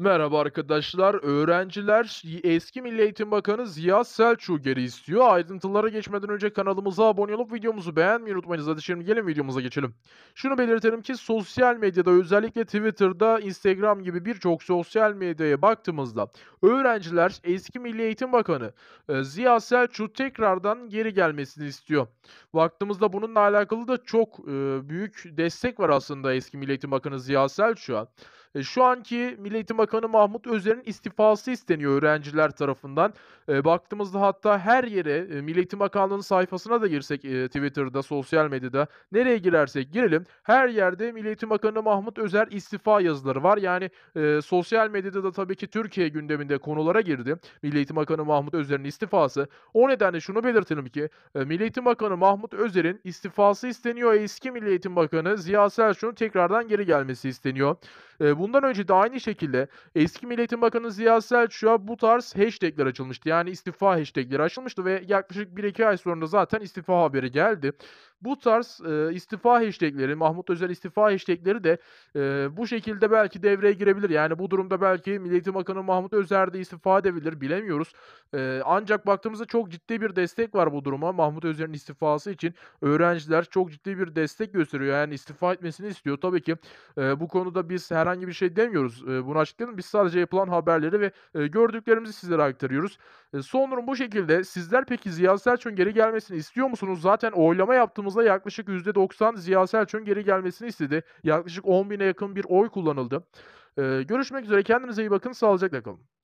Merhaba arkadaşlar, öğrenciler eski Milli Eğitim Bakanı Ziya Selçuk geri istiyor. Ayrıntılara geçmeden önce kanalımıza abone olup videomuzu beğenmeyi unutmayınız. Hadi şimdi gelin videomuza geçelim. Şunu belirtelim ki sosyal medyada özellikle Twitter'da, Instagram gibi birçok sosyal medyaya baktığımızda öğrenciler eski Milli Eğitim Bakanı e, Ziya Selçuk tekrardan geri gelmesini istiyor. Vaktimizde bununla alakalı da çok e, büyük destek var aslında eski Milli Eğitim Bakanı Ziya Selçuk'a. E, şu anki Milli Eğitim Bakanı Mahmut Özer'in istifası isteniyor öğrenciler tarafından. E, baktığımızda hatta her yere e, Milli Eğitim Bakanlığı'nın sayfasına da girsek Twitter'da, sosyal medyada nereye girersek girelim her yerde Milli Eğitim Bakanı Mahmut Özer istifa yazıları var. Yani sosyal medyada da tabii ki Türkiye gündeminde konulara girdi. Milli Eğitim Bakanı Mahmut Özer'in istifası. O nedenle şunu belirtelim ki Milli Eğitim Bakanı Mahmut Özer'in istifası isteniyor. Eski Milli Eğitim Bakanı Ziya Selçuk'un tekrardan geri gelmesi isteniyor bundan önce de aynı şekilde eski Milliyetin Bakanı Ziya Selçuk'a bu tarz hashtagler açılmıştı. Yani istifa hashtagleri açılmıştı ve yaklaşık 1-2 ay sonra zaten istifa haberi geldi. Bu tarz e, istifa hashtagleri, Mahmut Özel istifa hashtagleri de e, bu şekilde belki devreye girebilir. Yani bu durumda belki Milli Bakanı Mahmut Özer de istifa edebilir bilemiyoruz. E, ancak baktığımızda çok ciddi bir destek var bu duruma. Mahmut Özer'in istifası için öğrenciler çok ciddi bir destek gösteriyor. Yani istifa etmesini istiyor. Tabii ki e, bu konuda biz herhangi bir şey demiyoruz. E, bunu açıklayalım. Biz sadece yapılan haberleri ve e, gördüklerimizi sizlere aktarıyoruz. E, son durum bu şekilde. Sizler peki Ziya Selçuk'un geri gelmesini istiyor musunuz? Zaten oylama yaptığımız oylamamızda yaklaşık %90 Ziya Selçuk'un geri gelmesini istedi. Yaklaşık 10 bine yakın bir oy kullanıldı. Ee, görüşmek üzere. Kendinize iyi bakın. Sağlıcakla kalın.